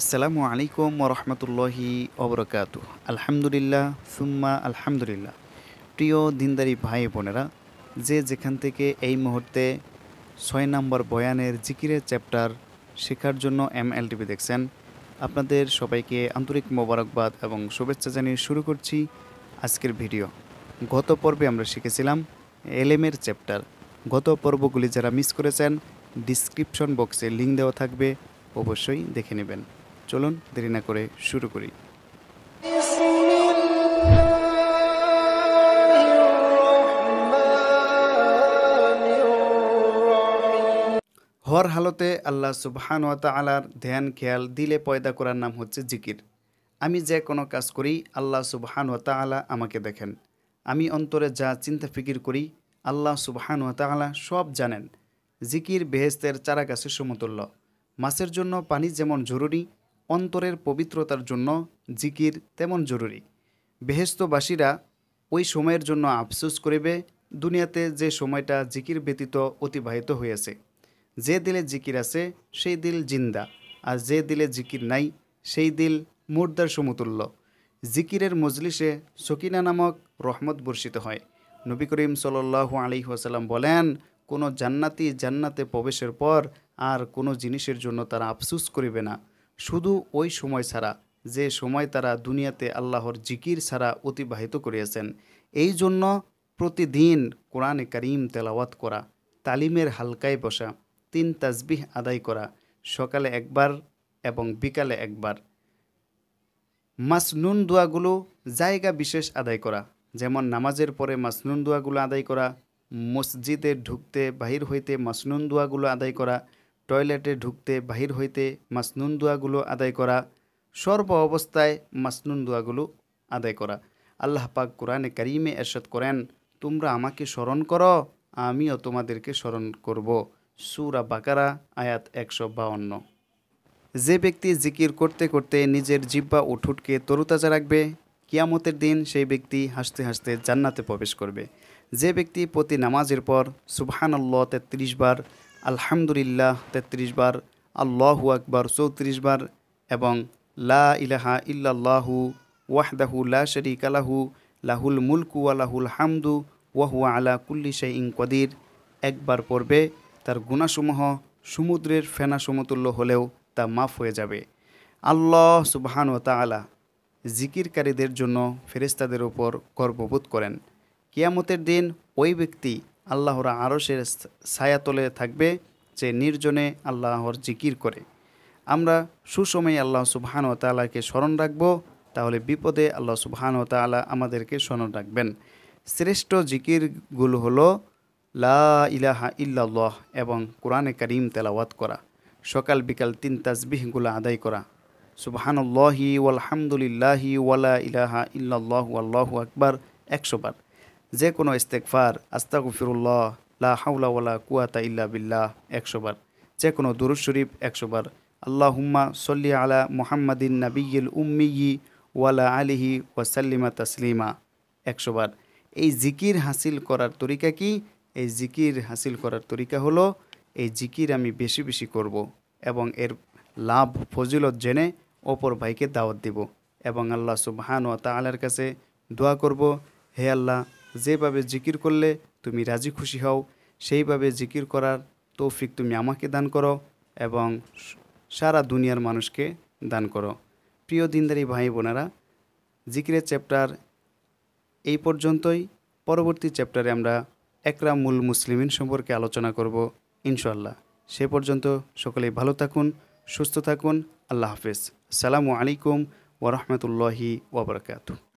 আসসালামু আলাইকুম রহমতুল্লাহি অবরকাত আলহামদুলিল্লাহ সুম্মা আলহামদুলিল্লাহ প্রিয় দিনদারি ভাই বোনেরা যে যেখান থেকে এই মুহূর্তে ছয় নম্বর বয়ানের জিকিরের চ্যাপ্টার শেখার জন্য এম এল টিভি দেখছেন আপনাদের সবাইকে আন্তরিক মোবারকবাদ এবং শুভেচ্ছা জানিয়ে শুরু করছি আজকের ভিডিও গত পর্বে আমরা শিখেছিলাম এলএমের চ্যাপ্টার গত পর্বগুলি যারা মিস করেছেন ডিসক্রিপশন বক্সে লিঙ্ক দেওয়া থাকবে অবশ্যই দেখে নেবেন চলুন দেরি না করে শুরু করি হর হালতে আল্লাহ সুবহান আলার ধ্যান খেয়াল দিলে পয়দা করার নাম হচ্ছে জিকির আমি যে কোনো কাজ করি আল্লাহ সুবহান আলা আমাকে দেখেন আমি অন্তরে যা চিন্তা ফিকির করি আল্লাহ সুবহান আলা সব জানেন জিকির বেহেস্তের চারাগাছের সমতুল্য মাছের জন্য পানি যেমন জরুরি অন্তরের পবিত্রতার জন্য জিকির তেমন জরুরি বেহেস্তবাসীরা ওই সময়ের জন্য আফসোস করিবে দুনিয়াতে যে সময়টা জিকির ব্যতীত অতিবাহিত হয়েছে যে দিলে জিকির আছে সেই দিল জিন্দা আর যে দিলে জিকির নাই সেই দিল মুর্দার সমতুল্য জিকিরের মজলিসে সকিনা নামক রহমত বর্ষিত হয় নবী করিম সাল্লু আলী ওসাল্লাম বলেন কোনো জান্নাতি জান্নাতে প্রবেশের পর আর কোনো জিনিসের জন্য তারা আফসুস করিবে না শুধু ওই সময় ছাড়া যে সময় তারা দুনিয়াতে আল্লাহর জিকির ছাড়া অতিবাহিত করিয়াছেন এই জন্য প্রতিদিন কোরআনে করিম তেলাওয়াত করা তালিমের হালকায় বসা তিন তাজবিহ আদায় করা সকালে একবার এবং বিকালে একবার মাসনুন দোয়াগুলো জায়গা বিশেষ আদায় করা যেমন নামাজের পরে মাসনুন দোয়াগুলো আদায় করা মসজিদে ঢুকতে বাহির হইতে মাসনুন দোয়াগুলো আদায় করা টয়লেটে ঢুকতে বাহির হইতে মাসনুন দোয়াগুলো আদায় করা সর্ব অবস্থায় মাসনুন দোয়াগুলো আদায় করা আল্লাহ পাক কোরআনে কারিমে এরশাদ করেন তোমরা আমাকে স্মরণ করো আমিও তোমাদেরকে স্মরণ করব সুরা বাকারা আয়াত একশো বাউন্ন যে ব্যক্তি জিকির করতে করতে নিজের জিব্বা ও ঠুটকে তরুতাজা রাখবে কিয়ামতের দিন সেই ব্যক্তি হাসতে হাসতে জান্নাতে প্রবেশ করবে যে ব্যক্তি প্রতি নামাজের পর সুবহানাল্লাহ তেত্রিশ বার আলহামদুলিল্লাহ তেত্রিশ বার আল্লাহু আকবর চৌত্রিশ বার এবং লা ইলাহা ইল্লাল্লাহু ওয়াহদাহু লা শরিক আলাহু লাহুল মুলকু আলাহুল হামদু ওয়াহুয়া আলা কুল্লি শাইং কদির একবার পড়বে তার গুণাসমূহ সমুদ্রের ফেনা সমতুল্য হলেও তা মাফ হয়ে যাবে আল্লাহ সুবাহান ও তালা জিকিরকারীদের জন্য ফেরিস্তাদের ওপর গর্ববোধ করেন কিয়ামতের দিন ওই ব্যক্তি আল্লাহরা আরশের ছায়াতলে থাকবে যে নির্জনে আল্লাহর জিকির করে আমরা সুসময়ে আল্লাহ সুবহান ও তালাকে স্মরণ রাখব তাহলে বিপদে আল্লাহ সুবহান ও তালা আমাদেরকে স্মরণ রাখবেন শ্রেষ্ঠ জিকিরগুলো হলো লা ইলাহা ইল্লাহ এবং কোরআনে করিম তেলাওয়াত করা সকাল বিকাল তিন তাজবিহগুলো আদায় করা সুবহানুল্লাহি ওয়ালহামদুলিল্লাহি ওয়ালা ইলাহা ইল্লাল্লাহ আল্লাহু আকবার একশোবার যে কোনো ইস্তেকফার আস্তা গুফিরুল্লাহ লা হাউলাওয়ালা কুয়াতা ইল্লা বিল্লাহ একশোবার যে কোনো দুরুজ শরীফ একশোবার আল্লাহ হুম্মা সল্লি আলা মুহাম্মাদিন উম্মি উম্মিয়ি ওয়ালা আলিহি ওয়াসাল্লিমা তাসলিমা একশোবার এই জিকির হাসিল করার তরিকা কি এই জিকির হাসিল করার তরিকা হলো এই জিকির আমি বেশি বেশি করব এবং এর লাভ ফজিলত জেনে অপর ভাইকে দাওয়াত দিব এবং আল্লাহ সুবহান ও তালার কাছে দোয়া করব হে আল্লাহ যেভাবে জিকির করলে তুমি রাজি খুশি হও সেইভাবে জিকির করার তৌফিক তুমি আমাকে দান করো এবং সারা দুনিয়ার মানুষকে দান করো প্রিয় দিনদারি ভাই বোনেরা জিকিরের চ্যাপ্টার এই পর্যন্তই পরবর্তী চ্যাপ্টারে আমরা মূল মুসলিমিন সম্পর্কে আলোচনা করব ইনশাল্লাহ সে পর্যন্ত সকলেই ভালো থাকুন সুস্থ থাকুন আল্লাহ হাফেজ সালামু আলাইকুম ওরহমতুল্লাহি ওবরাকাতু